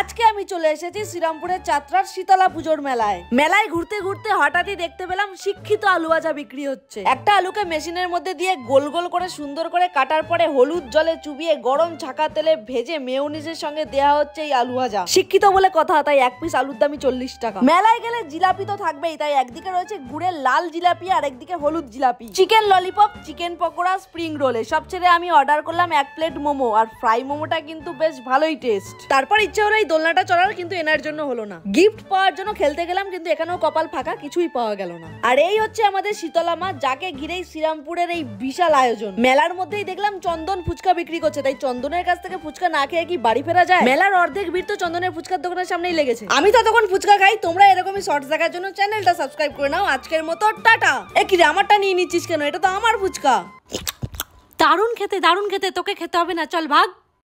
আজকে আমি চলে এসেছি শ্রীরামপুরের চাত্রার শীতলা পুজোর মেলায় মেলায় ঘুরতে ঘুরতে হঠাৎই দেখতে পেলাম শিক্ষিত আলু ভাজা বিক্রি হচ্ছে একটা আলুকে মেশিনের মধ্যে দিয়ে গোল গোল করে সুন্দর করে কাটার পরে হলুদ জলে চুবিয়ে গরম ছাকা তেলে ভেজে মেয়নিজের সঙ্গে দেয়া হচ্ছে এই আলু ভাজা শিক্ষিত বলে কথা তাই এক পিস আলুর দামই চল্লিশ টাকা মেলায় গেলে জিলাপি তো থাকবেই তাই একদিকে রয়েছে গুড়ের লাল জিলাপি আর একদিকে হলুদ jalebi chicken lollipop chicken pakora spring রোলে সব ছেড়ে আমি অর্ডার করলাম এক প্লেট মোমো আর ফ্রাই মোমোটা কিন্তু বেশ ভালোই টেস্ট তারপর ইচ্ছে হলো দোলনাটা চড়ার কিন্তু এনার জন্য হলো না গিফট পাওয়ার জন্য খেলতে গেলাম কিন্তু এখানেও কপাল ফাঁকা কিছুই পাওয়া গেল না আর এই হচ্ছে আমাদের শীতলা মা যাকে ঘিরেই শ্রীরামপুরের এই বিশাল আয়োজন মেলার মধ্যেই দেখলাম চন্দন ফুচকা বিক্রি করছে তাই চন্দনের কাছ থেকে ফুচকা না খেয়ে কি বাড়ি ফেরা যায় মেলার অর্ধেক ভিড় তো চন্দনের ফুচকার দোকানের সামনেই লেগেছে আমি ততক্ষণ ফুচকা খাই তোমরা এরকমই শর্ট দেখার জন্য চ্যানেলটা সাবস্ক্রাইব করে নাও আজকের মতো টাটা এ কি আমারটা নিয়ে নিচ্ছিস কেন এটা তো আমার ফুচকা দারুণ খেতে দারুণ খেতে তোকে খেতে হবে না চল ভাগ